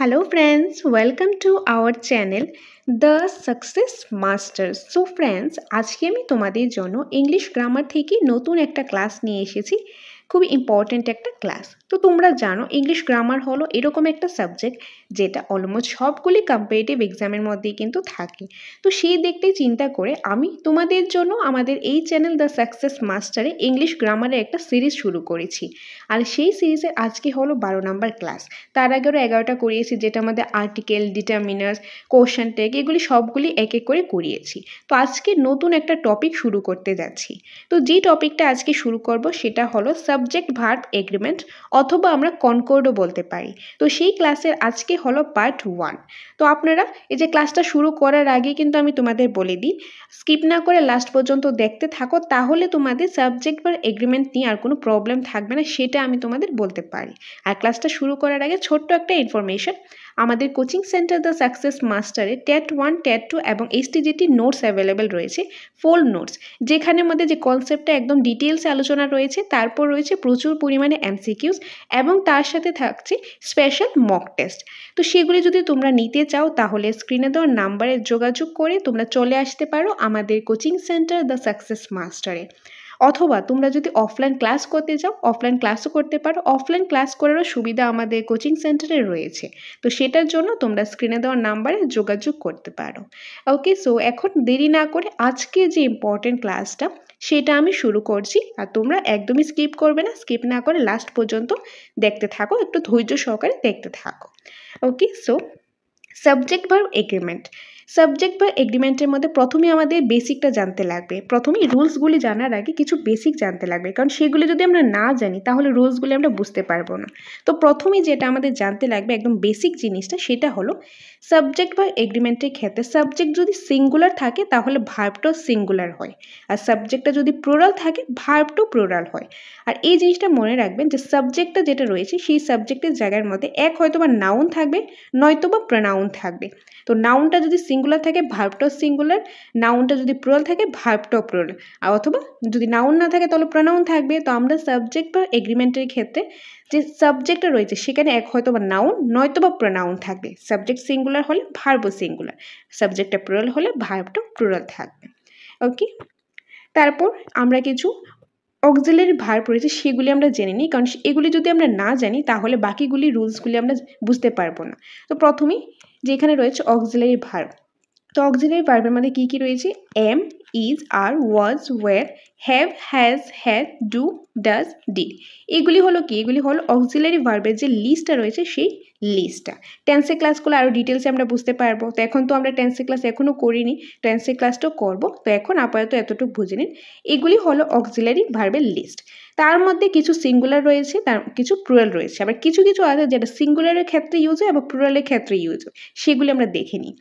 Hello friends welcome to our channel the success master so friends আজকে আমি তোমাদের জন্য ইংলিশ গ্রামার থেকে নতুন একটা ক্লাস নিয়ে এসেছি খুবই ইম্পর্ট্যান্ট একটা ক্লাস তো তোমরা জানো ইংলিশ গ্রামার হলো এরকম একটা সাবজেক্ট যেটা অলমোস্ট সবগুলি কম্পিটিটিভ এক্সামের মধ্যেই কিন্তু থাকে তো সেই দেখতে চিন্তা করে আমি তোমাদের জন্য আমাদের এই চ্যানেল দ্য সাকসেস মাস্টারে ইংলিশ গ্রামারের একটা সিরিজ শুরু করেছি আর সেই সিরিজে আজকে হলো বারো নাম্বার ক্লাস তার আগেও এগারোটা করিয়েছি যেটা আমাদের আর্টিকেল ডিটারমিনার্স কোশ্চেন টেক এগুলি সবগুলি এক এক করে করিয়েছি তো আজকে নতুন একটা টপিক শুরু করতে যাচ্ছি তো যে টপিকটা আজকে শুরু করব সেটা হলো সাব সাবজেক্ট ভার্ব এগ্রিমেন্ট অথবা আমরা কনকর্ডও বলতে পারি তো সেই ক্লাসের আজকে হলো পার্ট ওয়ান তো আপনারা এই যে ক্লাসটা শুরু করার আগে কিন্তু আমি তোমাদের বলে দিই স্কিপ না করে লাস্ট পর্যন্ত দেখতে থাকো তাহলে তোমাদের সাবজেক্ট ভার্ব এগ্রিমেন্ট নিয়ে আর কোনো প্রবলেম থাকবে না সেটা আমি তোমাদের বলতে পারি আর ক্লাসটা শুরু করার আগে ছোট্ট একটা ইনফরমেশন আমাদের কোচিং সেন্টার দ্য সাকসেস মাস্টারে ট্যাট ওয়ান ট্যাট টু এবং এইচটিজিটি নোটস অ্যাভেলেবেল রয়েছে ফোল নোটস যেখানের মধ্যে যে কনসেপ্টটা একদম ডিটেলস আলোচনা রয়েছে তারপর রয়েছে প্রচুর পরিমাণে এমসিকিউস এবং তার সাথে থাকছে স্পেশাল মক টেস্ট তো সেগুলি যদি তোমরা নিতে চাও তাহলে স্ক্রিনে দেওয়ার নাম্বারে যোগাযোগ করে তোমরা চলে আসতে পারো আমাদের কোচিং সেন্টার দ্য সাকসেস মাস্টারে অথবা তোমরা যদি অফলাইন ক্লাস করতে যাও অফলাইন ক্লাসও করতে পারো অফলাইন ক্লাস করারও সুবিধা আমাদের কোচিং সেন্টারে রয়েছে তো সেটার জন্য তোমরা স্ক্রিনে দেওয়ার নাম্বারে যোগাযোগ করতে পারো ওকে সো এখন দেরি না করে আজকে যে ইম্পর্টেন্ট ক্লাসটা সেটা আমি শুরু করছি আর তোমরা একদমই স্কিপ করবে না স্কিপ না করে লাস্ট পর্যন্ত দেখতে থাকো একটু ধৈর্য সহকারে দেখতে থাকো ওকে সো সাবজেক্ট বার এগ্রিমেন্ট সাবজেক্ট বা এগ্রিমেন্টের মধ্যে প্রথমে আমাদের বেসিকটা জানতে লাগবে প্রথমেই রুলসগুলি জানার আগে কিছু বেসিক জানতে লাগবে কারণ সেগুলি যদি আমরা না জানি তাহলে রুলসগুলি আমরা বুঝতে পারবো না তো প্রথমেই যেটা আমাদের জানতে লাগবে একদম বেসিক জিনিসটা সেটা হলো সাবজেক্ট বা এগ্রিমেন্টের ক্ষেত্রে সাবজেক্ট যদি সিঙ্গুলার থাকে তাহলে ভার্বটাও সিঙ্গুলার হয় আর সাবজেক্টটা যদি প্রোরাল থাকে ভার্বটাও প্রোরাল হয় আর এই জিনিসটা মনে রাখবেন যে সাবজেক্টটা যেটা রয়েছে সেই সাবজেক্টের জায়গার মধ্যে এক হয়তো বা নাউন থাকবে নয়তো বা প্রনাউন থাকবে তো নাউনটা যদি সিং সিঙ্গুলার থাকে ভার্বটা সিঙ্গুলার নাউনটা যদি প্লোরাল থাকে ভার্বটাও প্লোরাল আর অথবা যদি নাউন না থাকে তাহলে প্রোনাউন থাকবে তো আমরা সাবজেক্ট বা এগ্রিমেন্টের ক্ষেত্রে যে সাবজেক্টটা রয়েছে সেখানে এক হয়তো বা নাউন নয়তো বা প্রোনাউন থাকবে সাবজেক্ট সিঙ্গুলার হলে ভার্ব সিঙ্গুলার সাবজেক্টটা প্লোরাল হলে ভার্বটা প্লোরাল থাকবে ওকে তারপর আমরা কিছু অক্সিলারি ভার্ব রয়েছে সেগুলি আমরা জেনে নিই কারণ এগুলি যদি আমরা না জানি তাহলে বাকিগুলি রুলসগুলি আমরা বুঝতে পারবো না তো প্রথমেই যে এখানে রয়েছে অক্সিলারি ভার্ব তো অক্সিলারি ভার্বের মধ্যে কী কী রয়েছে am is are was were have has had do does did এগুলি হলো কি এগুলি হলো অক্সিলারি ভার্বের যে লিস্টটা রয়েছে সেই লিস্টটা টেন্সের ক্লাসগুলো আরও ডিটেলসে আমরা বুঝতে পারবো তো এখন তো আমরা টেন্সের ক্লাস এখনও করিনি টেন্সের ক্লাসটাও করব তো এখন আপাতত এতটুকু বুঝে নিন এগুলি হলো অক্সিলারি ভার্বের লিস্ট তার মধ্যে কিছু সিঙ্গুলার রয়েছে তার কিছু প্রুয়াল রয়েছে আবার কিছু কিছু আছে যেটা সিঙ্গুলারের ক্ষেত্রে ইউজ হয় আবার প্রুয়ালের ক্ষেত্রে ইউজ হয় সেগুলি আমরা দেখে নিই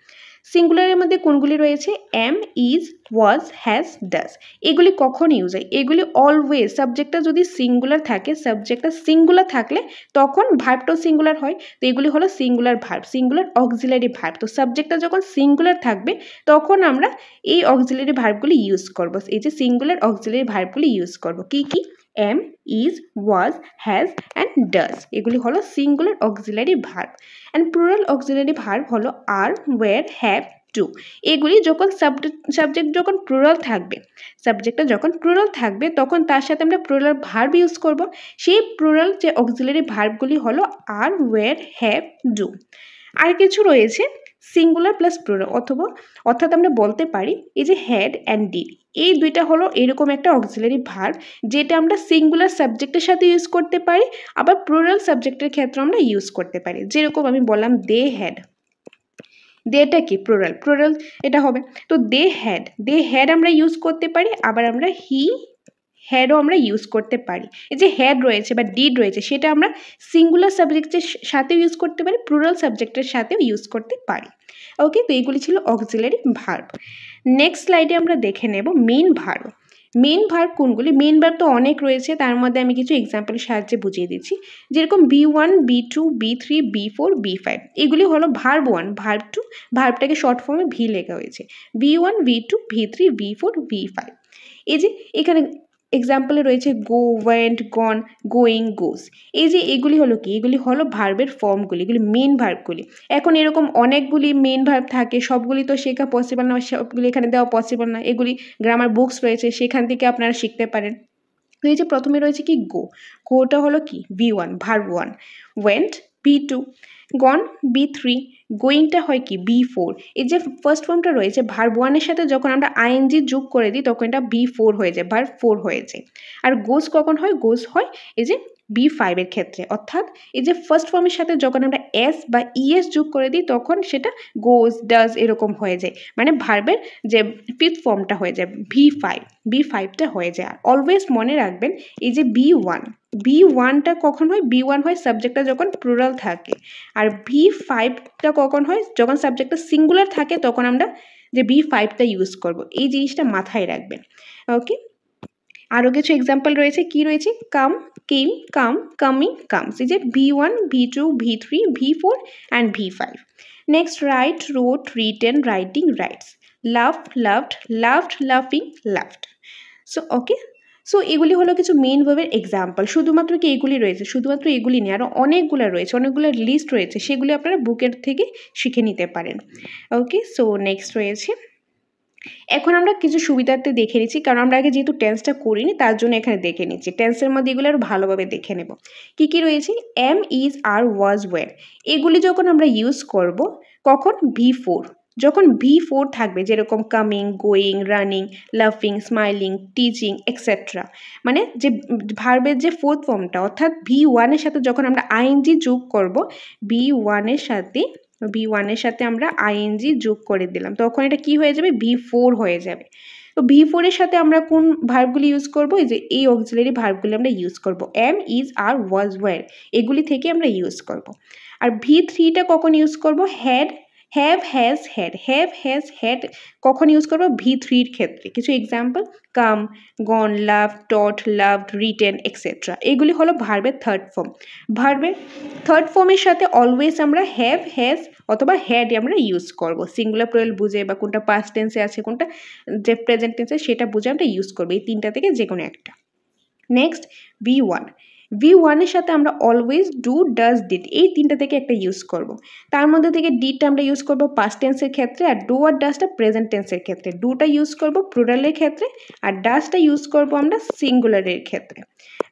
সিঙ্গুলারের মধ্যে কোনগুলি রয়েছে am is was has does এগুলি কখন ইউজ হয় এগুলি অলওয়েজ সাবজেক্টটা যদি সিঙ্গুলার থাকে সাবজেক্টটা সিঙ্গুলার থাকলে তখন ভার্বটাও সিঙ্গুলার হয় তো এগুলি হলো singular verb singular auxiliary verb তো সাবজেক্টটা যখন সিঙ্গুলার থাকবে তখন আমরা এই অক্সিলারি ভার্বগুলি ইউজ করব এই যে সিঙ্গুলার অক্সিলারি ভার্বগুলি ইউজ করব কি কী am is was has and does এগুলি হলো singular auxiliary verb and plural auxiliary verb হলো আর ওয়ের হ্যাভ টু এগুলি যখন সাবজেক্ট সাবজেক্ট যখন প্লুরাল থাকবে সাবজেক্টটা যখন প্লুরাল থাকবে তখন তার সাথে আমরা প্লুরাল ভার্ব ইউজ করব সেই প্লুরাল যে অক্সিলারি ভার্বগুলি হলো আর ওয়ের হ্যাভ ডু আর কিছু রয়েছে সিঙ্গুলার প্লাস প্লুরাল অথবা অর্থাৎ আমরা বলতে পারি এই যে হ্যাড অ্যান্ড ডিড এই দুইটা হলো এরকম একটা অক্সিলারি ভার যেটা আমরা সিঙ্গুলার সাবজেক্টের সাথে ইউজ করতে পারি আবার প্লুরাল সাবজেক্টের ক্ষেত্রে আমরা ইউজ করতে পারি যেরকম আমি বললাম দে হ্যাড দেটা কি প্লোরাল প্লোরাল এটা হবে তো দে হ্যাড দে হ্যাড আমরা ইউজ করতে পারি আবার আমরা হি হ্যাডও আমরা ইউজ করতে পারি এই যে হ্যাড রয়েছে বা ডিড রয়েছে সেটা আমরা সিঙ্গুলার সাবজেক্টের সাথেও ইউজ করতে পারি প্লুরাল সাবজেক্টের সাথেও ইউজ করতে পারি ওকে তো এইগুলি ছিল অক্সিলারি ভার্ব নেক্সট স্লাইডে আমরা দেখে নেব মেন ভার মেন ভার কোনগুলি মেন ভার তো অনেক রয়েছে তার মধ্যে আমি কিছু এক্সাম্পলের সাহায্যে বুঝিয়ে দিচ্ছি যেরকম V one V two V three V four V five এগুলি হলো ভার্ভ ওয়ান ভার্ভ টু ভার্ভটাকে শর্ট ফর্মে ভি লেখা হয়েছে V one V two V three V four V five এই যে এখানে এক্সাম্পলে রয়েছে গো ওয়েন্ট গন গোয়িং গোস এই যে এগুলি হলো কি এগুলি হলো ভার্বের ফর্মগুলি এগুলি মেন ভার্বগুলি এখন এরকম অনেকগুলি মেন ভার্ব থাকে সবগুলি তো শেখা পসিবল না সবগুলি এখানে দেওয়া পসিবল না এগুলি গ্রামার বুকস রয়েছে সেখান থেকে আপনারা শিখতে পারেন তো এই যে প্রথমে রয়েছে কি গো গোটা হলো কি V one verb one went V two gone V three গোয়িংটা হয় কি বি ফোর এই যে ফার্স্ট ফর্মটা রয়েছে ভার ওয়ানের সাথে যখন আমরা আইএনজি যোগ করে দিই তখন এটা বি ফোর হয়ে যায় ভার ফোর হয়ে যায় আর গোস কখন হয় গোস হয় এই যে বি ফাইভের ক্ষেত্রে অর্থাৎ এই যে ফার্স্ট ফর্মের সাথে যখন আমরা এস বা ইএস e যোগ করে দিই তখন সেটা গোজ ডাজ এরকম হয়ে যায় মানে ভার্বের যে ফিফথ ফর্মটা হয়ে যায় ভি ফাইভ বি ফাইভটা হয়ে যায় আর অলওয়েজ মনে রাখবেন এই যে বি ওয়ান বি ওয়ানটা কখন হয় বি ওয়ান হয় সাবজেক্টটা যখন প্লুরাল থাকে আর ভি ফাইভটা কখন হয় যখন সাবজেক্টটা সিঙ্গুলার থাকে তখন আমরা যে বি ফাইভটা ইউজ করব এই জিনিসটা মাথায় রাখবেন ওকে আরও কিছু এক্সাম্পল রয়েছে কি রয়েছে কাম কেম কাম কামিং কামস এই যে V one V two V three V four and V five next write wrote written writing writes love loved loved loving loved so okay so এগুলি হলো কিছু মেন ভাবের এক্সাম্পল শুধুমাত্র কি এগুলি রয়েছে শুধুমাত্র এগুলি নিয়ে আরও অনেকগুলো রয়েছে অনেকগুলো লিস্ট রয়েছে সেগুলি আপনারা বুকের থেকে শিখে নিতে পারেন ওকে সো নেক্সট রয়েছে এখন আমরা কিছু সুবিধার্থে দেখে নিচ্ছি কারণ আমরা আগে যেহেতু টেন্সটা করিনি তার জন্য এখানে দেখে নিচ্ছি টেন্সের মধ্যে এগুলো আরও ভালোভাবে দেখে নেব কি কি রয়েছে এম ইজ আর ওয়াজ ওয়ের এগুলি যখন আমরা ইউজ করব কখন ভি ফোর যখন ভি ফোর থাকবে যেরকম কামিং গোয়িং রানিং লাফিং স্মাইলিং টিচিং এক্সেট্রা মানে যে ভার্বের যে ফোর্থ ফর্মটা অর্থাৎ ভি ওয়ানের সাথে যখন আমরা আইএনজি যোগ করব ভি ওয়ানের সাথে ভি ওয়ানের সাথে আমরা আইএনজি যোগ করে দিলাম তখন এটা কি হয়ে যাবে ভি ফোর হয়ে যাবে তো ভি ফোরের সাথে আমরা কোন ভার্বগুলি ইউজ করব এই যে এই অক্সিলারি ভার্বগুলি আমরা ইউজ করব am is are was were এগুলি থেকে আমরা ইউজ করব আর ভি থ্রিটা কখন ইউজ করব had have has had have has had কখন ইউজ করবো ভি থ্রির ক্ষেত্রে কিছু example come gone love taught love written etcetera এগুলি হলো ভার্বের থার্ড ফর্ম ভার্বের থার্ড ফর্মের সাথে অলওয়েজ আমরা হ্যাভ হ্যাজ অথবা হ্যাড আমরা ইউজ করব সিঙ্গুলার প্রয়েল বুঝে বা কোনটা পাস্ট টেন্সে আছে কোনটা যে প্রেজেন্ট টেন্সে সেটা বুঝে আমরা ইউজ করবো এই তিনটা থেকে যে কোনো একটা নেক্সট বি ওয়ান ভি ওয়ানের সাথে আমরা অলওয়েজ ডু ডাজ ডিড এই তিনটা থেকে একটা ইউজ করব। তার মধ্যে থেকে ডিডটা আমরা ইউজ করব পাস্ট টেন্সের ক্ষেত্রে আর ডু আর ডাজটা প্রেজেন্ট টেন্সের ক্ষেত্রে ডুটা ইউজ করব প্লুরালের ক্ষেত্রে আর ডাজটা ইউজ করব আমরা সিঙ্গুলারের ক্ষেত্রে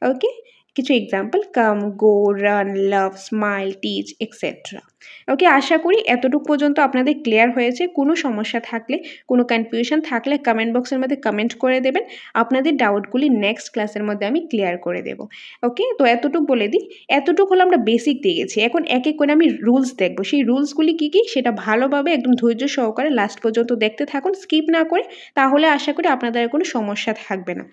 ওকে কিছু example come go run love smile teach etcetera okay আশা করি এতটুকু পর্যন্ত আপনাদের ক্লিয়ার হয়েছে কোনো সমস্যা থাকলে কোনো কনফিউশন থাকলে কমেন্ট বক্সের মধ্যে কমেন্ট করে দেবেন আপনাদের ডাউটগুলি নেক্সট ক্লাসের মধ্যে আমি ক্লিয়ার করে দেব ওকে তো এতটুকু বলে দিই এতটুকু হলো আমরা বেসিক দিয়ে গেছি এখন এক এক করে আমি রুলস দেখবো সেই রুলসগুলি কী কী সেটা ভালোভাবে একদম ধৈর্য সহকারে লাস্ট পর্যন্ত দেখতে থাকুন স্কিপ না করে তাহলে আশা করি আপনাদের কোনো সমস্যা থাকবে না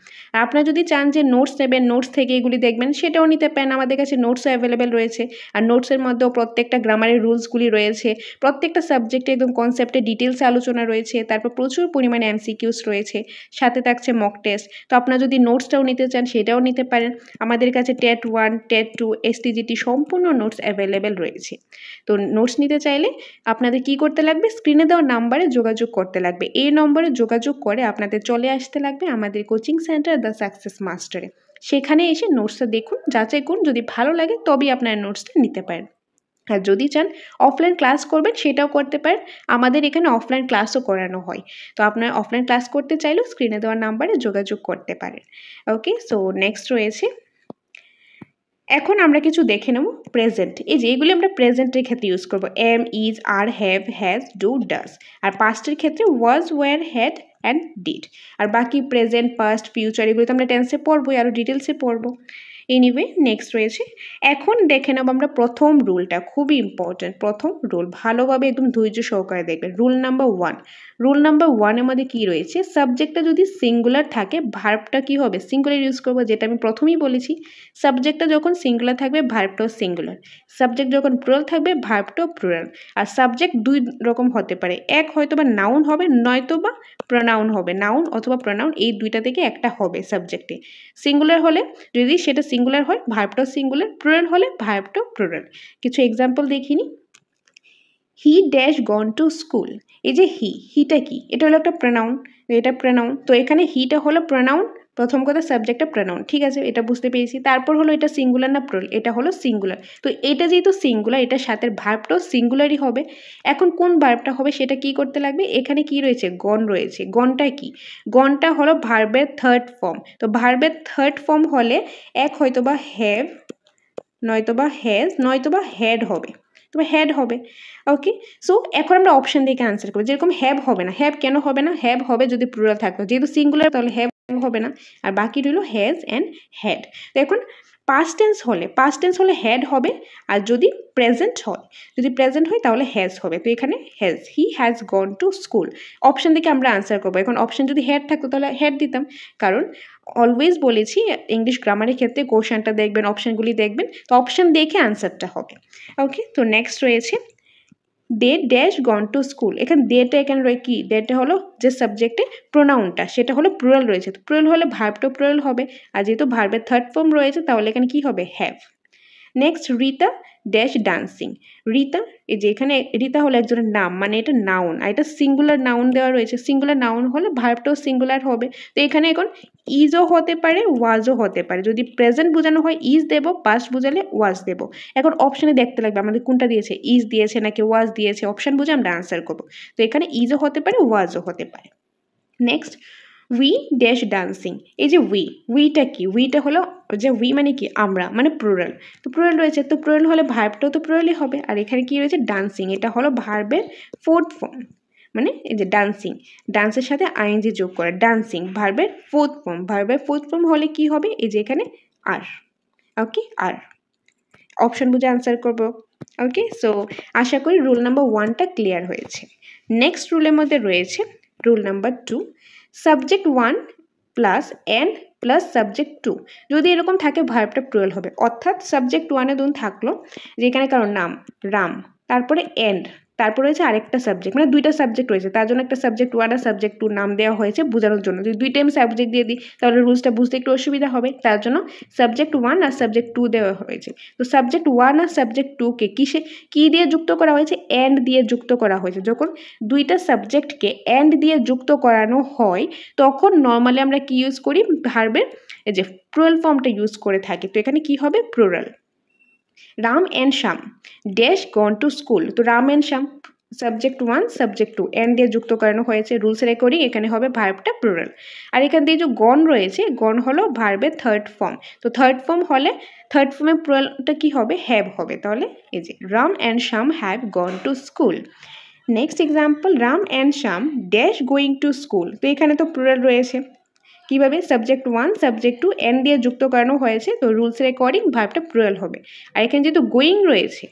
আপনারা যদি চান যে নোটস নেবেন নোটস থেকে এগুলি দেখবেন সেটাও নিতে পারেন আমাদের কাছে নোটসও অ্যাভেলেবেল রয়েছে আর নোটসের মধ্যেও প্রত্যেকটা গ্রামারের রুলসগুলি রয়েছে প্রত্যেকটা সাবজেক্টে একদম কনসেপ্টে ডিটেলসে আলোচনা রয়েছে তারপর প্রচুর পরিমাণে এমসিকিউস রয়েছে সাথে থাকছে মক টেস্ট তো আপনারা যদি নোটসটাও নিতে চান সেটাও নিতে পারেন আমাদের কাছে TET one TET two STGT সম্পূর্ণ নোটস অ্যাভেলেবেল রয়েছে তো নোটস নিতে চাইলে আপনাদের কি করতে লাগবে স্ক্রিনে দেওয়া নাম্বারে যোগাযোগ করতে লাগবে এই নম্বরে যোগাযোগ করে আপনাদের চলে আসতে লাগবে আমাদের কোচিং সেন্টার দ্য সাকসেস মাস্টারে সেখানে এসে নোটসটা দেখুন যাচাই করুন যদি ভালো লাগে তবেই আপনার নোটসটা নিতে পারেন আর যদি চান অফলাইন ক্লাস করবেন সেটাও করতে পারেন আমাদের এখানে অফলাইন ক্লাসও করানো হয় তো আপনারা অফলাইন ক্লাস করতে চাইলেও স্ক্রিনে দেওয়ার নাম্বারে যোগাযোগ করতে পারেন ওকে সো নেক্সট রয়েছে এখন আমরা কিছু দেখে নেব প্রেজেন্ট এই যে এগুলি আমরা প্রেজেন্টের ক্ষেত্রে ইউজ করবো am is are have has do does আর পাস্টের ক্ষেত্রে was were had and did আর বাকি প্রেজেন্ট পাস্ট ফিউচার এগুলো তো আমরা টেন্সে পড়বোই আরও ডিটেলসে পড়বো এনিওয়ে নেক্সট রয়েছে এখন দেখে নেব আমরা প্রথম রুলটা খুবই ইম্পর্ট্যান্ট প্রথম রুল ভালোভাবে একদম ধৈর্য সহকারে দেখবেন rule number one rule number ওয়ানের মধ্যে কি রয়েছে সাবজেক্টটা যদি সিঙ্গুলার থাকে ভার্বটা কি হবে সিঙ্গুলার ইউজ করবো যেটা আমি প্রথমেই বলেছি সাবজেক্টটা যখন সিঙ্গুলার থাকবে ভার্বটাও সিঙ্গুলার সাবজেক্ট যখন প্লুরাল থাকবে ভার্বটাও প্লুরাল আর সাবজেক্ট দুই রকম হতে পারে এক হয়তো বা নাউন হবে নয়তো বা প্রনাউন হবে নাউন অথবা প্রনাউন এই দুইটা থেকে একটা হবে সাবজেক্টে সিঙ্গুলার হলে যদি সেটা সিঙ্গুলার হয় ভার্বটাও সিঙ্গুলার প্লুরাল হলে ভার্বটাও প্লুরাল কিছু এক্সাম্পল দেখিনি he dash gone to school এই যে হি হিটা কি এটা হলো একটা প্রোনাউন এটা প্রোনাউন তো এখানে হিটা হলো প্রোনাউন প্রথম কথা সাবজেক্টটা প্রোনাউন ঠিক আছে এটা বুঝতে পেরেছি তারপর হলো এটা সিঙ্গুলার না প্রোল এটা হলো সিঙ্গুলার তো এটা যেহেতু সিঙ্গুলার এটা সাথে ভার্বটাও সিঙ্গুলারই হবে এখন কোন ভার্বটা হবে সেটা কি করতে লাগবে এখানে কি রয়েছে গন রয়েছে গনটা কি গনটা হলো ভার্বের থার্ড ফর্ম তো ভার্বের থার্ড ফর্ম হলে এক হয়তো বা হ্যাভ নয়তো বা হ্যাজ বা হ্যাড হবে তবে হ্যাড হবে ওকে সো এখন আমরা অপশন দিকে আনসার করবো যেরকম হ্যাব হবে না হ্যাব কেন হবে না হ্যাব হবে যদি প্লুরাল থাকতো যেহেতু সিঙ্গুলার তাহলে হ্যাভ হবে না আর বাকি রইল হ্যাজ অ্যান্ড হ্যাড তো এখন পাস্ট টেন্স হলে পাস্ট টেন্স হলে হ্যাড হবে আর যদি প্রেজেন্ট হয় যদি প্রেজেন্ট হয় তাহলে হ্যাজ হবে তো এখানে has he has gone to school option দিকে আমরা আনসার করবো এখন অপশান যদি হ্যাড থাকতো তাহলে হ্যাড দিতাম কারণ অলওয়েজ বলেছি ইংলিশ গ্রামারের ক্ষেত্রে কোশ্চেনটা দেখবেন অপশানগুলি দেখবেন তো অপশান দেখে অ্যান্সারটা হবে ওকে তো নেক্সট রয়েছে they dash gone to school এখানে দেটা এখানে রয়ে কি দেটা হলো যে সাবজেক্টে প্রোনাউনটা সেটা হলো প্রুরাল রয়েছে তো প্রুরাল হলে ভার্বটা প্রুরাল হবে আর যেহেতু ভার্বের থার্ড ফর্ম রয়েছে তাহলে এখানে কি হবে have next Rita dash dancing Rita এই যে এখানে রীতা হলো একজনের নাম মানে এটা নাউন আর এটা সিঙ্গুলার নাউন দেওয়া রয়েছে সিঙ্গুলার নাউন হলে ভার্বটাও সিঙ্গুলার হবে তো এখানে এখন ইজও হতে পারে ওয়াজও হতে পারে যদি প্রেজেন্ট বোঝানো হয় ইজ দেব পাস্ট বোঝালে ওয়াজ দেব এখন অপশানে দেখতে লাগবে আমাদের কোনটা দিয়েছে ইজ দিয়েছে নাকি ওয়াজ দিয়েছে অপশান বুঝে আমরা আনসার করবো তো এখানে ইজও হতে পারে ওয়াজও হতে পারে নেক্সট উই ড্যাশ ডান্সিং এই যে উই উইটা কি উইটা হলো যে উই মানে কি আমরা মানে প্রোরাল তো প্রোরাল রয়েছে তো প্রোরাল হলে ভার্বটাও তো প্রোরালই হবে আর এখানে কি রয়েছে ডান্সিং এটা হলো ভার্বের ফোর্থ ফর্ম মানে এই যে ডান্সিং ডান্সের সাথে আইন যে যোগ করে ডান্সিং ভার্বের ফোর্থ ফর্ম ভার্বের ফোর্থ ফর্ম হলে কি হবে এই যে এখানে আর ওকে আর অপশন বুঝে আনসার করব ওকে সো আশা করি রুল নাম্বার ওয়ানটা ক্লিয়ার হয়েছে নেক্সট রুলের মধ্যে রয়েছে rule number two subject one plus and plus subject two যদি এরকম থাকে ভার্বটা প্লুরাল হবে অর্থাৎ সাবজেক্ট ওয়ানে ধরুন থাকলো যেখানে কারোর নাম রাম তারপরে এন্ড তারপর রয়েছে আরেকটা সাবজেক্ট মানে দুইটা সাবজেক্ট রয়েছে তার জন্য একটা সাবজেক্ট ওয়ান আর সাবজেক্ট টু নাম দেওয়া হয়েছে বোঝানোর জন্য যদি দুইটাই আমি সাবজেক্ট দিয়ে দিই তাহলে রুলসটা বুঝতে একটু অসুবিধা হবে তার জন্য সাবজেক্ট ওয়ান আর সাবজেক্ট টু দেওয়া হয়েছে তো সাবজেক্ট ওয়ান আর সাবজেক্ট টুকে কিসে কী দিয়ে যুক্ত করা হয়েছে অ্যান্ড দিয়ে যুক্ত করা হয়েছে যখন দুইটা সাবজেক্টকে অ্যান্ড দিয়ে যুক্ত করানো হয় তখন নর্মালি আমরা কি ইউজ করি ভার্বের যে প্রোয়াল ফর্মটা ইউজ করে থাকি তো এখানে কি হবে plural Ram and Shyam dash gone to school তো Ram and Shyam subject one subject two and দিয়ে যুক্ত করানো হয়েছে রুলস রেকর্ডিং এখানে হবে ভার্বটা প্রুরাল আর এখান দিয়ে যে গন রয়েছে গন হলো ভার্বের থার্ড ফর্ম তো থার্ড ফর্ম হলে থার্ড ফর্মের প্লুরালটা কি হবে হ্যাভ হবে তাহলে এই যে Ram and Shyam have gone to school next example Ram and Shyam dash going to school তো এখানে তো প্লুরাল রয়েছে কিভাবে subject one subject two and দিয়ে যুক্ত করানো হয়েছে তো রুলসের রেকর্ডিং ভার্বটা প্রয়াল হবে আর এখানে যেহেতু গোয়িং রয়েছে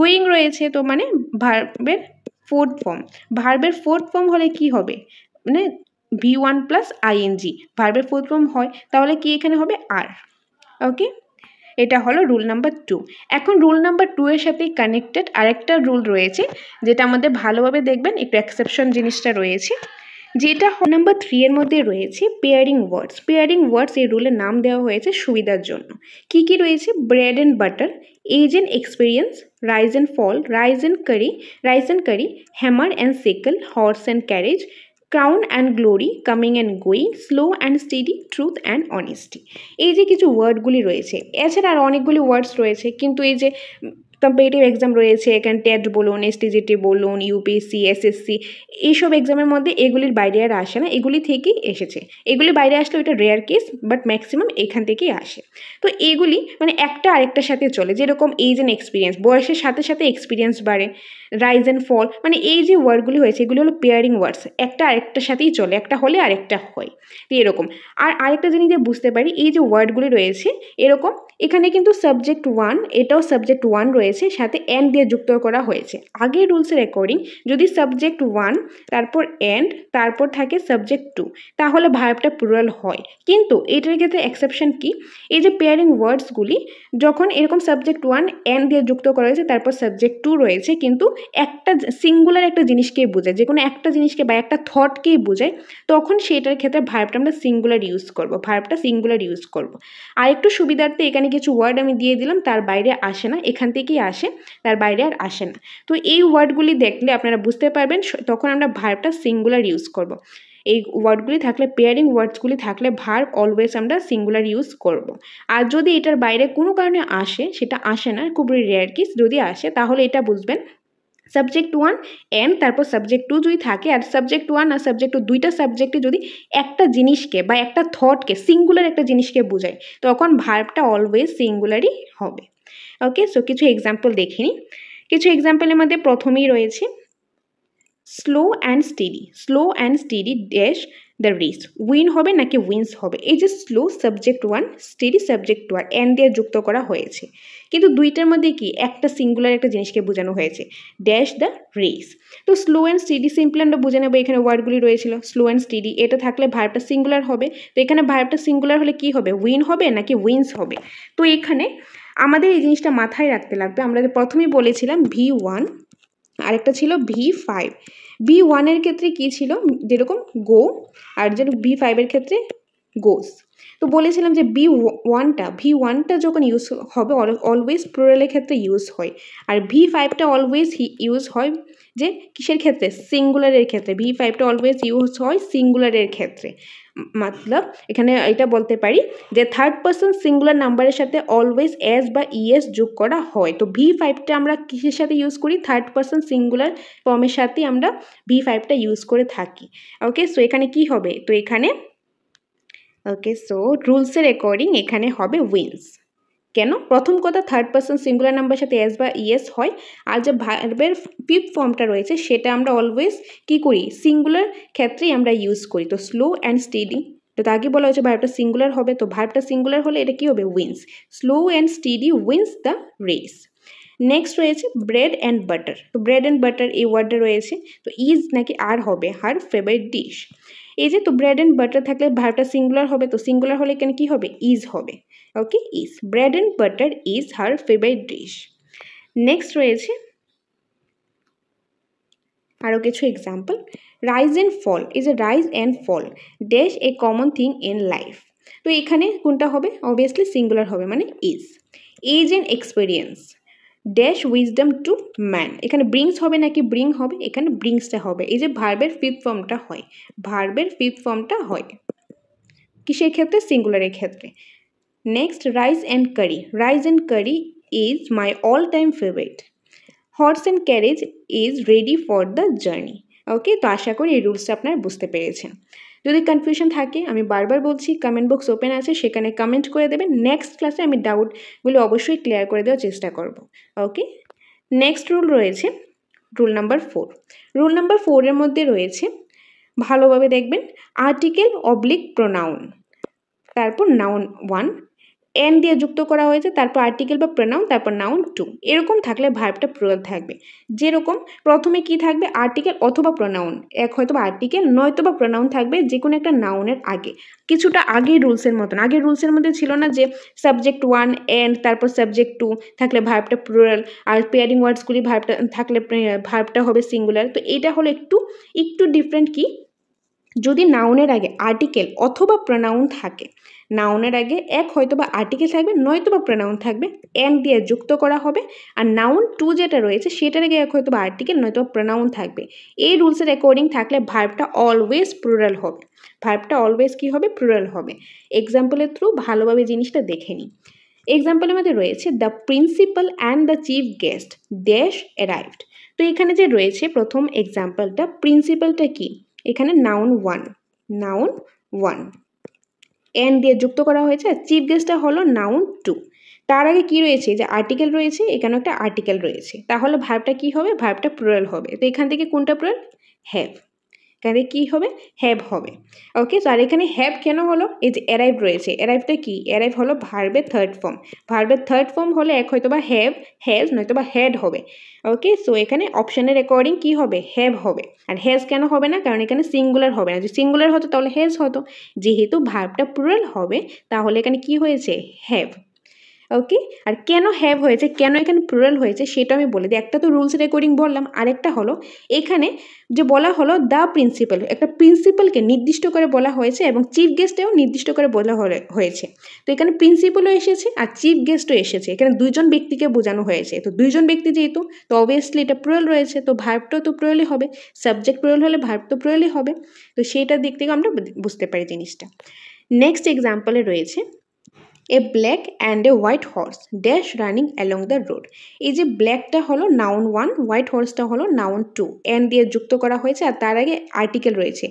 গোয়িং রয়েছে তো মানে ভার্বের ফোর্থ ফর্ম ভার্বের ফোর্থ ফর্ম হলে কি হবে মানে ভি ওয়ান প্লাস আইএনজি ভার্বের ফোর্থ ফর্ম হয় তাহলে কি এখানে হবে আর ওকে এটা হলো রুল নাম্বার টু এখন রুল নাম্বার টু এর সাথে কানেক্টেড আরেকটা রুল রয়েছে যেটা আমাদের ভালোভাবে দেখবেন একটু এক্সেপশন জিনিসটা রয়েছে যেটা নাম্বার থ্রি এর মধ্যে রয়েছে পেয়ারিং ওয়ার্ডস পেয়ারিং ওয়ার্ডস এই রুলের নাম দেওয়া হয়েছে সুবিধার জন্য কি কি রয়েছে bread and butter age and experience rise and fall rice and curry rice and curry hammer and sickle horse and carriage crown and glory coming and going slow and steady truth and honesty এই যে কিছু ওয়ার্ডগুলি রয়েছে এছাড়া আর অনেকগুলি ওয়ার্ডস রয়েছে কিন্তু এই যে কম্পিটিভ এক্সাম রয়েছে এখানে টেট বলুন এসটিজিটি বলুন ইউপিএসসি এসএসসি এইসব এক্সামের মধ্যে এগুলির বাইরে আর আসে না এগুলি থেকেই এসেছে এগুলি বাইরে আসলে ওইটা রেয়ার কেস বাট ম্যাক্সিমাম এখান থেকেই আসে তো এগুলি মানে একটা আরেকটার সাথে চলে যেরকম এইজ অ্যান্ড এক্সপিরিয়েন্স বয়সের সাথে সাথে এক্সপিরিয়েন্স বাড়ে রাইজ অ্যান্ড ফল মানে এই যে ওয়ার্ডগুলি হয়েছে এগুলি হলো পেয়ারিং ওয়ার্ডস একটা আরেকটার সাথেই চলে একটা হলে আরেকটা হয় তো এরকম আর আরেকটা জিনিস যে বুঝতে পারি এই যে ওয়ার্ডগুলি রয়েছে এরকম এখানে কিন্তু সাবজেক্ট ওয়ান এটাও সাবজেক্ট ওয়ান রয়েছে সাথে অ্যান্ড দিয়ে যুক্ত করা হয়েছে আগে রুলসের অ্যাকর্ডিং যদি সাবজেক্ট ওয়ান তারপর অ্যান্ড তারপর থাকে সাবজেক্ট টু তাহলে ভাইবটা প্লুরাল হয় কিন্তু এটার ক্ষেত্রে এক্সেপশন কি এই যে পেয়ারিং ওয়ার্ডসগুলি যখন এরকম সাবজেক্ট ওয়ান অ্যান্ড দিয়ে যুক্ত করা হয়েছে তারপর সাবজেক্ট টু রয়েছে কিন্তু একটা সিঙ্গুলার একটা জিনিসকেই বোঝায় যে কোনো একটা জিনিসকে বা একটা থটকেই বোঝায় তখন সেটার ক্ষেত্রে ভাইবটা আমরা সিঙ্গুলার ইউজ করব ভাইবটা সিঙ্গুলার ইউজ করব আর একটু সুবিধার্থে এখানে কিছু ওয়ার্ড আমি দিয়ে দিলাম তার বাইরে আসে না এখান থেকেই আসে তার বাইরে আর আসে না তো এই ওয়ার্ডগুলি দেখলে আপনারা বুঝতে পারবেন তখন আমরা ভার্বটা সিঙ্গুলার ইউজ করব। এই ওয়ার্ডগুলি থাকলে পেয়ারিং ওয়ার্ডসগুলি থাকলে ভার্ব অলওয়েজ আমরা সিঙ্গুলার ইউজ করব। আর যদি এটার বাইরে কোনো কারণে আসে সেটা আসে না খুবই রেয়ার কিস যদি আসে তাহলে এটা বুঝবেন সাবজেক্ট ওয়ান অ্যান্ড তারপর সাবজেক্ট টু যদি থাকে আর সাবজেক্ট ওয়ান আর সাবজেক্ট টু দুইটা সাবজেক্টে যদি একটা জিনিসকে বা একটা থটকে সিঙ্গুলার একটা জিনিসকে বোঝায় তখন ভার্বটা অলওয়েজ সিঙ্গুলারই হবে ওকে সো কিছু এক্সাম্পল দেখে নিই কিছু এক্সাম্পলের মধ্যে প্রথমেই রয়েছে slow and steady slow and steady dash the race win হবে নাকি উইন্স হবে এই যে slow subject one steady subject one and দিয়ে যুক্ত করা হয়েছে কিন্তু দুইটার মধ্যে কি একটা সিঙ্গুলার একটা জিনিসকে বোঝানো হয়েছে ড্যাশ দ্য রেস তো স্লো অ্যান্ড স্টেডি সিম্পল আমরা বুঝে নেবো এখানে ওয়ার্ডগুলি রয়েছিল স্লো অ্যান্ড স্টেডি এটা থাকলে ভার্বটা সিঙ্গুলার হবে তো এখানে ভার্বটা সিঙ্গুলার হলে কি হবে উইন হবে নাকি উইন্স হবে তো এখানে আমাদের এই জিনিসটা মাথায় রাখতে লাগবে আমরা প্রথমেই বলেছিলাম ভি ওয়ান আরেকটা ছিল ভি ফাইভ বি ওয়ানের ক্ষেত্রে কি ছিল যেরকম গো আর যেন বি ফাইভের ক্ষেত্রে গোস তো বলেছিলাম যে বি ওয়ানটা ভি ওয়ানটা যখন ইউজ হবে অলওয়েজ প্লুরালের ক্ষেত্রে ইউজ হয় আর ভি ফাইভটা অলওয়েজ ইউজ হয় যে কিসের ক্ষেত্রে সিঙ্গুলারের ক্ষেত্রে ভি ফাইভটা অলওয়েজ ইউজ হয় সিঙ্গুলারের ক্ষেত্রে মতলব এখানে এটা বলতে পারি যে থার্ড পার্সন সিঙ্গুলার নাম্বারের সাথে অলওয়েজ এস বা ইএস যোগ করা হয় তো ভি ফাইভটা আমরা কিসের সাথে ইউজ করি থার্ড পার্সন সিঙ্গুলার ফর্মের সাথে আমরা ভি ফাইভটা ইউজ করে থাকি ওকে সো এখানে কি হবে তো এখানে ওকে সো রুলসের অ্যাকর্ডিং এখানে হবে উইন্স কেন প্রথম কথা থার্ড পার্সন সিঙ্গুলার নাম্বার সাথে এস বা ইএস e হয় আর যে ভার্বের ফিফথ ফর্মটা রয়েছে সেটা আমরা অলওয়েজ কি করি সিঙ্গুলার ক্ষেত্রেই আমরা ইউজ করি তো স্লো অ্যান্ড স্টেডি তো তাকে বলা হয়েছে ভার্বটা সিঙ্গুলার হবে তো ভার্বটা সিঙ্গুলার হলে এটা কী হবে wins slow and steady wins the race next রয়েছে ব্রেড অ্যান্ড বাটার তো ব্রেড অ্যান্ড বাটার এই ওয়ার্ডটা রয়েছে তো ইজ নাকি আর হবে হার ফেভারিট ডিশ এই যে তো ব্রেড অ্যান্ড বাটার থাকলে ভার্বটা সিঙ্গুলার হবে তো সিঙ্গুলার হলে কেন কী হবে ইজ হবে okay is bread and butter is her favourite dish next রয়েছে আরও কিছু example rise and fall is a rise and fall dash a common thing in life তো এখানে কোনটা হবে অবভিয়াসলি সিঙ্গুলার হবে মানে is age and experience dash wisdom to man এখানে ব্রিংস হবে নাকি ব্রিং হবে এখানে ব্রিংসটা হবে এই যে ভার্বের ফিফথ ফর্মটা হয় ভার্বের ফিফথ ফর্মটা হয় কিসের ক্ষেত্রে সিঙ্গুলারের ক্ষেত্রে next rice and curry rice and curry is my all time favourite horse and carriage is ready for the journey okay তো আশা করি এই রুলসটা আপনারা বুঝতে পেরেছেন যদি কনফিউশন থাকে আমি বারবার বলছি কমেন্ট বক্স ওপেন আছে সেখানে কমেন্ট করে দেবেন নেক্সট ক্লাসে আমি ডাউটগুলো অবশ্যই ক্লিয়ার করে দেওয়ার চেষ্টা করব ওকে নেক্সট রুল রয়েছে rule number four rule number ফোরের মধ্যে রয়েছে ভালোভাবে দেখবেন আর্টিকেল অবলিক প্রোনাউন তারপর নাউন ওয়ান এন দিয়ে যুক্ত করা হয়েছে তারপর আর্টিকেল বা প্রোনাউন তারপর নাউন টু এরকম থাকলে ভার্বটা প্রয়োগ থাকবে যেরকম প্রথমে কি থাকবে আর্টিকেল অথবা প্রোনাউন এক হয়তো বা আর্টিকেল নয়তো বা প্রোনাউন থাকবে যে কোনো একটা নাউনের আগে কিছুটা আগে রুলসের মতন আগে রুলসের মধ্যে ছিল না যে সাবজেক্ট ওয়ান এন্ড তারপর সাবজেক্ট টু থাকলে ভার্বটা প্রোয়াল আর পেয়ারিং ওয়ার্ডসগুলি ভার্বটা থাকলে ভার্বটা হবে সিঙ্গুলার তো এটা হলো একটু একটু ডিফারেন্ট কি যদি নাউনের আগে আর্টিকেল অথবা প্রোনাউন থাকে নাউনের আগে এক হয়তো বা আর্টিকেল থাকবে নয়তো বা প্রোনাউন থাকবে এন দিয়ে যুক্ত করা হবে আর নাউন টু যেটা রয়েছে সেটার আগে এক হয়তো বা আর্টিকেল নয়তো বা প্রোনাউন থাকবে এই রুলসের অ্যাকর্ডিং থাকলে ভার্বটা অলওয়েজ প্রুরাল হবে ভার্বটা অলওয়েজ কি হবে প্রুরাল হবে এক্সাম্পলের থ্রু ভালোভাবে জিনিসটা দেখে নিই এক্সাম্পলের মধ্যে রয়েছে the principal and the chief guest dash arrived তো এখানে যে রয়েছে প্রথম এক্সাম্পলটা প্রিন্সিপালটা কি এখানে noun one noun one and দিয়ে যুক্ত করা হয়েছে চিফ গেস্টটা হলো নাউন টু তার আগে কি রয়েছে যে আর্টিকেল রয়েছে এখানে একটা আর্টিকেল রয়েছে তাহলে ভার্বটা কি হবে ভার্বটা প্রয়েল হবে তো এখান থেকে কোনটা প্রয়েল হ্যাভ তাহলে কি হবে হ্যাভ হবে ওকে তো আর এখানে হ্যাভ কেন হলো এই যে অ্যারাইভ রয়েছে অ্যারাইভটা কি অ্যারাইভ হলো ভার্বের থার্ড ফর্ম ভার্বের থার্ড ফর্ম হলে এক হয়তো বা হ্যাভ হ্যাজ নয়তো বা হ্যাড হবে ওকে সো এখানে অপশানের অ্যাকর্ডিং কি হবে হ্যাভ হবে আর হ্যাজ কেন হবে না কারণ এখানে সিঙ্গুলার হবে না যদি সিঙ্গুলার হতো তাহলে হ্যাজ হতো যেহেতু ভার্বটা প্লুরাল হবে তাহলে এখানে কি হয়েছে হ্যাভ ওকে আর কেন হ্যাভ হয়েছে কেন এখানে প্লুরাল হয়েছে সেটা আমি বলে দিই একটা তো রুলস রেকর্ডিং বললাম আরেকটা হলো এখানে যে বলা হলো দ্য প্রিন্সিপাল একটা প্রিন্সিপালকে নির্দিষ্ট করে বলা হয়েছে এবং চিফ গেস্টেও নির্দিষ্ট করে বলা হয়েছে তো এখানে প্রিন্সিপালও এসেছে আর চিফ গেস্টও এসেছে এখানে দুইজন ব্যক্তিকে বোঝানো হয়েছে তো দুইজন ব্যক্তি যেহেতু তো অবভিয়াসলি এটা প্রয়োল রয়েছে তো ভার্বটাও তো প্রয়োলই হবে সাবজেক্ট প্রয়োল হলে ভার্ব তো প্রয়োলই হবে তো সেইটার দিক থেকে আমরা বুঝতে পারি জিনিসটা নেক্সট এক্সাম্পলে রয়েছে a black and a white horse dash running along the road এই যে ব্ল্যাকটা হলো নাউন ওয়ান হোয়াইট হর্সটা হলো নাউন টু অ্যান্ড দিয়ে যুক্ত করা হয়েছে আর তার আগে আর্টিকেল রয়েছে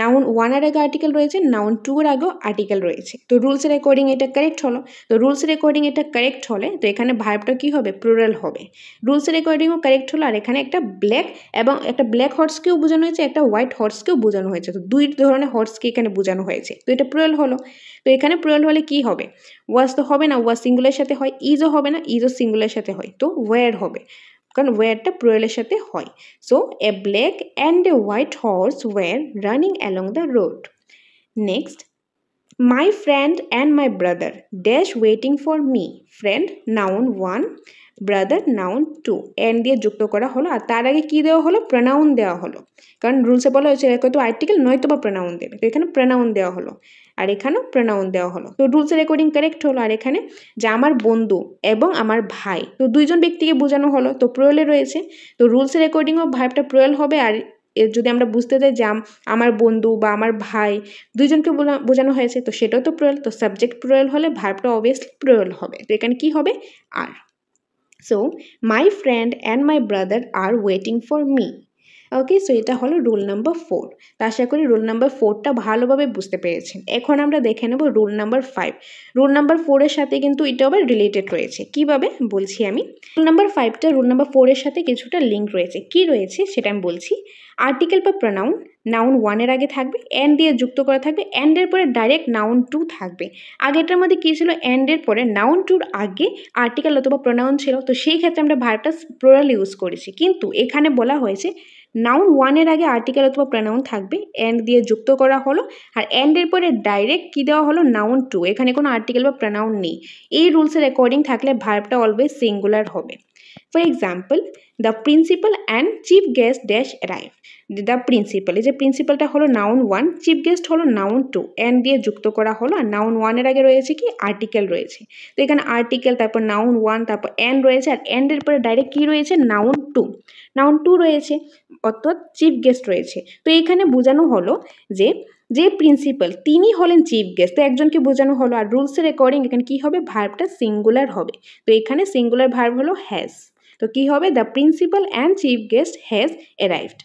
নাউন ওয়ানের আগে আর্টিকেল রয়েছে নাউন এর আগেও আর্টিকেল রয়েছে তো রুলস রেকর্ডিং এটা কারেক্ট হলো তো রুলস রেকর্ডিং এটা কারেক্ট হলে তো এখানে ভার্বটা কি হবে প্লুরাল হবে রুলস রেকর্ডিংও কারেক্ট হলো আর এখানে একটা ব্ল্যাক এবং একটা ব্ল্যাক হর্সকেও বোঝানো হয়েছে একটা হোয়াইট হর্সকেও বোঝানো হয়েছে তো দুই ধরনের হর্সকে এখানে বোঝানো হয়েছে তো এটা প্রয়াল হলো তো এখানে প্রয়াল হলে কি হবে ওয়াজ তো হবে না ওয়াজ সিঙ্গুলের সাথে হয় ইজও হবে না ইজও সিঙ্গুলের সাথে হয় তো ওয়্যার হবে কারণ ওয়েরটা প্রয়েলের সাথে হয় so a black and a white horse were running along the road next my friend and my brother dash waiting for me friend noun one brother noun two and দিয়ে যুক্ত করা হলো আর তার আগে কী দেওয়া হলো প্রনাউন দেওয়া হলো কারণ রুলসে বলা হয়েছে হয়তো আর্টিকেল নয়তো বা প্রনাউন দেবে তো এখানে প্রনাউন দেওয়া হলো আর এখানেও প্রনাউন দেওয়া হলো তো রুলস রেকর্ডিং কারেক্ট হলো আর এখানে যে আমার বন্ধু এবং আমার ভাই তো দুইজন ব্যক্তিকে বোঝানো হলো তো প্রয়োলে রয়েছে তো রুলস রেকর্ডিংও ভাইবটা প্রয়োল হবে আর যদি আমরা বুঝতে চাই যে আমার বন্ধু বা আমার ভাই দুইজনকে বোঝানো হয়েছে তো সেটাও তো প্রয়োল তো সাবজেক্ট প্রয়োল হলে ভার্বটা অবভিয়াসলি প্রয়োল হবে তো এখানে কী হবে are so my friend and my brother are waiting for me okay so এটা হলো রুল নাম্বার ফোর তো আশা করি রুল নাম্বার ফোরটা ভালোভাবে বুঝতে পেরেছেন এখন আমরা দেখে নেব rule number five rule number ফোরের সাথে কিন্তু এটা আবার রিলেটেড রয়েছে কিভাবে বলছি আমি রুল নাম্বার ফাইভটা রুল নাম্বার ফোরের সাথে কিছুটা লিঙ্ক রয়েছে কি রয়েছে সেটা আমি বলছি আর্টিকেল বা প্রনাউন নাউন ওয়ানের আগে থাকবে অ্যান্ড দিয়ে যুক্ত করা থাকবে অ্যান্ডের পরে ডাইরেক্ট নাউন টু থাকবে আগেটার মধ্যে কী ছিল অ্যান্ডের পরে নাউন টুর আগে আর্টিকেল অথবা প্রনাউন ছিল তো সেই ক্ষেত্রে আমরা ভার্বটা প্রোরাল ইউজ করেছি কিন্তু এখানে বলা হয়েছে নাউন ওয়ানের আগে আর্টিকেল অথবা প্রনাউন থাকবে অ্যান্ড দিয়ে যুক্ত করা হলো আর অ্যান্ডের পরে ডাইরেক্ট কী দেওয়া হলো নাউন টু এখানে কোনো আর্টিকেল বা প্রনাউন নেই এই রুলসের অ্যাকর্ডিং থাকলে ভার্বটা অলওয়েজ সিঙ্গুলার হবে for example the principal and chief guest dash arrive the principal এই যে প্রিন্সিপালটা হলো নাউন ওয়ান চিফ গেস্ট হলো নাউন টু অ্যান্ড দিয়ে যুক্ত করা হলো আর নাউন ওয়ানের আগে রয়েছে কি আর্টিকেল রয়েছে তো এখানে আর্টিকেল তারপর নাউন ওয়ান তারপর অ্যান্ড রয়েছে আর অ্যান্ডের পরে ডাইরেক্ট কী রয়েছে নাউন টু নাউন টু রয়েছে অর্থাৎ চিফ গেস্ট রয়েছে তো এইখানে বোঝানো হলো যে যে প্রিন্সিপাল তিনি হলেন চিফ গেস্ট তো একজনকে বোঝানো হলো আর রুলসের অ্যাকর্ডিং এখানে কী হবে ভার্বটা সিঙ্গুলার হবে তো এখানে সিঙ্গুলার ভার্ব হলো হ্যাজ তো কী হবে the principal and chief guest has arrived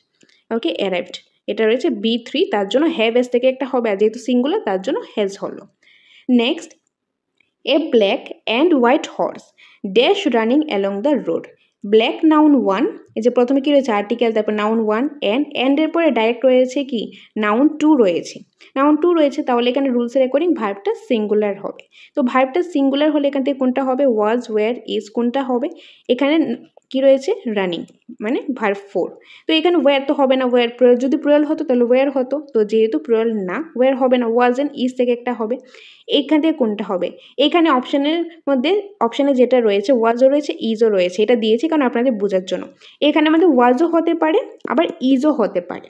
okay arrived এটা রয়েছে বি থ্রি তার জন্য হ্যাভ এস থেকে একটা হবে আর যেহেতু সিঙ্গুলার তার জন্য হ্যাজ হলো next a black and white horse dash running along the road black noun one এই যে প্রথমে কী রয়েছে আর্টিকেল তারপর নাউন ওয়ান অ্যান্ড অ্যান্ডের পরে ডাইরেক্ট রয়েছে কি নাউন টু রয়েছে নাউন টু রয়েছে তাহলে এখানে রুলসের অ্যাকর্ডিং ভাইভটা সিঙ্গুলার হবে তো ভাইভটা সিঙ্গুলার হলে এখান থেকে কোনটা হবে ওয়াজ ওয়্যার ইজ কোনটা হবে এখানে কি রয়েছে রানিং মানে ভার ফোর তো এখানে ওয়ার তো হবে না ওয়ার প্রয়াল যদি প্রয়াল হতো তাহলে ওয়ার হতো তো যেহেতু প্রয়াল না ওয়ার হবে না ওয়াজ অ্যান্ড ইস থেকে একটা হবে এইখান থেকে কোনটা হবে এখানে অপশানের মধ্যে অপশানে যেটা রয়েছে ওয়াজও রয়েছে ইজও রয়েছে এটা দিয়েছি কারণ আপনাদের বোঝার জন্য এখানে আমাদের ওয়াজও হতে পারে আবার ইজও হতে পারে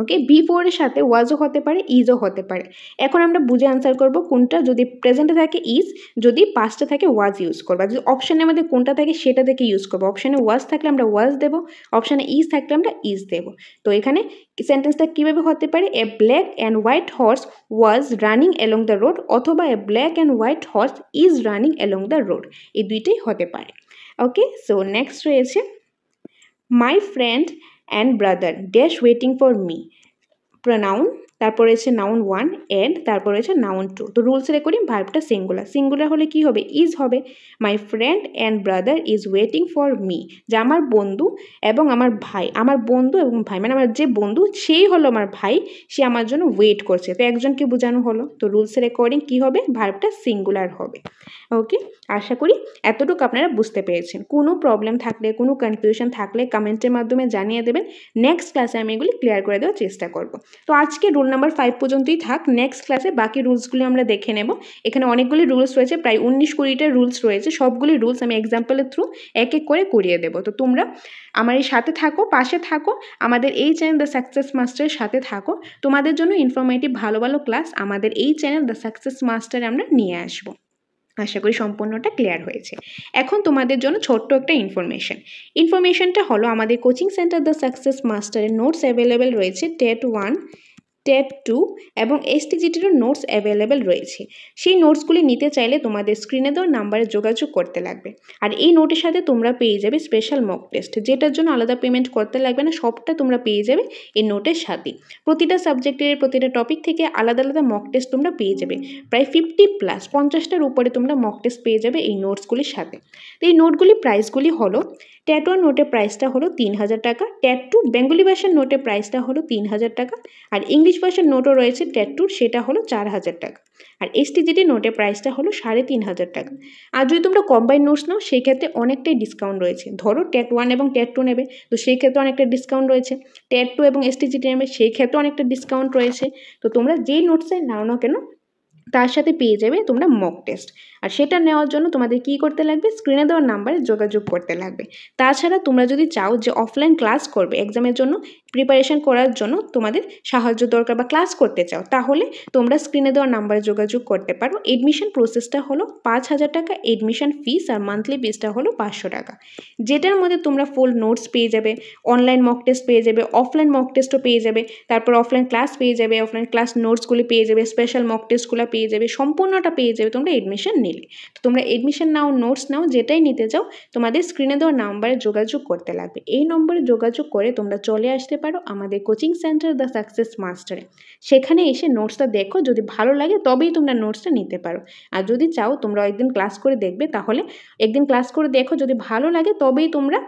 ওকে বিফোরের সাথে ওয়াজও হতে পারে ইজও হতে পারে এখন আমরা বুঝে আনসার করব কোনটা যদি প্রেজেন্টে থাকে ইজ যদি পাস্টে থাকে ওয়াজ ইউজ করবো যদি অপশানের মধ্যে কোনটা থাকে সেটা থেকে ইউজ করবো অপশানে ওয়াজ থাকলে আমরা ওয়াজ দেব অপশানে ইজ থাকলে আমরা ইজ দেব তো এখানে সেন্টেন্সটা কীভাবে হতে পারে a black and white horse was running along the road অথবা a black and white horse is running along the road এই দুইটাই হতে পারে ওকে সো নেক্সট রয়েছে my friend and brother dash waiting for me pronoun তারপর রয়েছে noun one and তারপর রয়েছে নাউন টু তো রুলসের অ্যাকর্ডিং ভার্বটা সিঙ্গুলার সিঙ্গুলার হলে কি হবে ইজ হবে my friend and brother is waiting for me যা আমার বন্ধু এবং আমার ভাই আমার বন্ধু এবং ভাই মানে আমার যে বন্ধু সেই হলো আমার ভাই সে আমার জন্য ওয়েট করছে তো একজনকে বোঝানো হলো তো রুলসের অ্যাকর্ডিং কি হবে ভার্বটা সিঙ্গুলার হবে ওকে আশা করি এতটুকু আপনারা বুঝতে পেরেছেন কোনো প্রবলেম থাকলে কোনো কনফিউশন থাকলে কমেন্টের মাধ্যমে জানিয়ে দেবেন নেক্সট ক্লাসে আমি এগুলি ক্লিয়ার করে দেওয়ার চেষ্টা করব তো আজকে রুল রুল নাম্বার ফাইভ পর্যন্তই থাক নেক্সট ক্লাসে বাকি রুলসগুলি আমরা দেখে নেব এখানে অনেকগুলি রুলস রয়েছে প্রায় উনিশ কুড়িটা রুলস রয়েছে সবগুলি রুলস আমি এক্সাম্পলের থ্রু এক এক করে করিয়ে দেবো তো তোমরা আমার এই সাথে থাকো পাশে থাকো আমাদের এই চ্যানেল দ্য সাকসেস মাস্টারের সাথে থাকো তোমাদের জন্য ইনফরমেটিভ ভালো ভালো ক্লাস আমাদের এই চ্যানেল দ্য সাকসেস মাস্টারে আমরা নিয়ে আসবো আশা করি সম্পূর্ণটা ক্লিয়ার হয়েছে এখন তোমাদের জন্য ছোট্ট একটা ইনফরমেশান ইনফরমেশানটা হলো আমাদের কোচিং সেন্টার দ্য সাকসেস মাস্টারের নোটস অ্যাভেলেবেল রয়েছে টেট ওয়ান স্টেপ টু এবং এসটিজিটিরও নোটস অ্যাভেলেবেল রয়েছে সেই নোটসগুলি নিতে চাইলে তোমাদের স্ক্রিনে দেওয়ার নাম্বারে যোগাযোগ করতে লাগবে আর এই নোটের সাথে তোমরা পেয়ে যাবে স্পেশাল মক টেস্ট যেটার জন্য আলাদা পেমেন্ট করতে লাগবে না সবটা তোমরা পেয়ে যাবে এই নোটের সাথে প্রতিটা সাবজেক্টের প্রতিটা টপিক থেকে আলাদা আলাদা মক টেস্ট তোমরা পেয়ে যাবে প্রায় ফিফটি প্লাস পঞ্চাশটার উপরে তোমরা মক টেস্ট পেয়ে যাবে এই নোটসগুলির সাথে তো এই নোটগুলি প্রাইসগুলি হলো ট্যাটো নোটের প্রাইসটা হলো তিন হাজার টাকা ট্যাটু বেঙ্গলি ভাষার নোটের প্রাইসটা হলো তিন হাজার টাকা আর ইংলিশ ভাষার নোটও রয়েছে ট্যাটুর সেটা হলো চার হাজার টাকা আর এসটিজিডি নোটের প্রাইসটা হলো সাড়ে তিন হাজার টাকা আর যদি তোমরা কম্বাইন নোটস নাও সেক্ষেত্রে অনেকটাই ডিসকাউন্ট রয়েছে ধরো ট্যাট ওয়ান এবং ট্যাট টু নেবে তো সেই ক্ষেত্রে অনেকটা ডিসকাউন্ট রয়েছে ট্যাট টু এবং এসটিজিডি নেবে সেই ক্ষেত্রে অনেকটা ডিসকাউন্ট রয়েছে তো তোমরা যেই নোটসে নাও না কেন তার সাথে পেয়ে যাবে তোমরা মক টেস্ট আর সেটা নেওয়ার জন্য তোমাদের কি করতে লাগবে স্ক্রিনে দেওয়ার নাম্বারে যোগাযোগ করতে লাগবে তাছাড়া তোমরা যদি চাও যে অফলাইন ক্লাস করবে এক্সামের জন্য প্রিপারেশন করার জন্য তোমাদের সাহায্য দরকার বা ক্লাস করতে চাও তাহলে তোমরা স্ক্রিনে দেওয়ার নাম্বারে যোগাযোগ করতে পারো এডমিশন প্রসেসটা হলো পাঁচ হাজার টাকা এডমিশন ফিস আর মান্থলি ফিসটা হলো পাঁচশো টাকা যেটার মধ্যে তোমরা ফুল নোটস পেয়ে যাবে অনলাইন মক টেস্ট পেয়ে যাবে অফলাইন মক টেস্টও পেয়ে যাবে তারপর অফলাইন ক্লাস পেয়ে যাবে অফলাইন ক্লাস নোটসগুলি পেয়ে যাবে স্পেশাল মক টেস্টগুলো পেয়ে পেয়ে যাবে সম্পূর্ণটা পেয়ে যাবে তোমরা এডমিশন নিলে তো তোমরা এডমিশন নাও নোটস নাও যেটাই নিতে চাও তোমাদের স্ক্রিনে দেওয়া নাম্বারে যোগাযোগ করতে লাগবে এই নম্বরে যোগাযোগ করে তোমরা চলে আসতে পারো আমাদের কোচিং সেন্টার দ্য সাকসেস মাস্টারে সেখানে এসে নোটসটা দেখো যদি ভালো লাগে তবেই তোমরা নোটসটা নিতে পারো আর যদি চাও তোমরা একদিন ক্লাস করে দেখবে তাহলে একদিন ক্লাস করে দেখো যদি ভালো লাগে তবেই তোমরা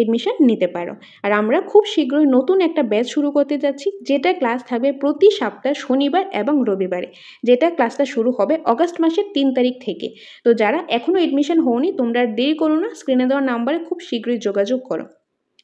এডমিশন নিতে পারো আর আমরা খুব শীঘ্রই নতুন একটা ব্যাচ শুরু করতে যাচ্ছি যেটা ক্লাস থাকবে প্রতি সপ্তাহ শনিবার এবং রবিবারে যেটা ক্লাসটা শুরু হবে অগস্ট মাসের তিন তারিখ থেকে তো যারা এখনও এডমিশন হওনি তোমরা দেরি করো না স্ক্রিনে দেওয়ার নাম্বারে খুব শীঘ্রই যোগাযোগ করো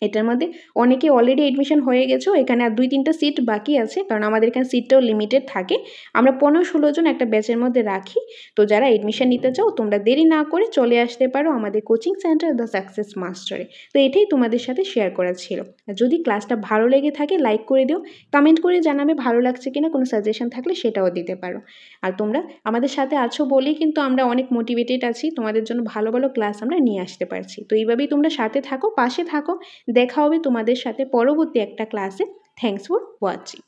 এটার মধ্যে অনেকে অলরেডি এডমিশন হয়ে গেছো এখানে আর দুই তিনটা সিট বাকি আছে কারণ আমাদের এখানে সিটটাও লিমিটেড থাকে আমরা পনেরো ষোলো জন একটা ব্যাচের মধ্যে রাখি তো যারা এডমিশন নিতে চাও তোমরা দেরি না করে চলে আসতে পারো আমাদের কোচিং সেন্টার দ্য সাকসেস মাস্টারে তো এটাই তোমাদের সাথে শেয়ার করা ছিল যদি ক্লাসটা ভালো লেগে থাকে লাইক করে দিও কমেন্ট করে জানাবে ভালো লাগছে কিনা কোনো সাজেশন থাকলে সেটাও দিতে পারো আর তোমরা আমাদের সাথে আছো বলেই কিন্তু আমরা অনেক মোটিভেটেড আছি তোমাদের জন্য ভালো ভালো ক্লাস আমরা নিয়ে আসতে পারছি তো এইভাবেই তোমরা সাথে থাকো পাশে থাকো দেখা হবে তোমাদের সাথে পরবর্তী একটা ক্লাসে থ্যাংকস ফর ওয়াচিং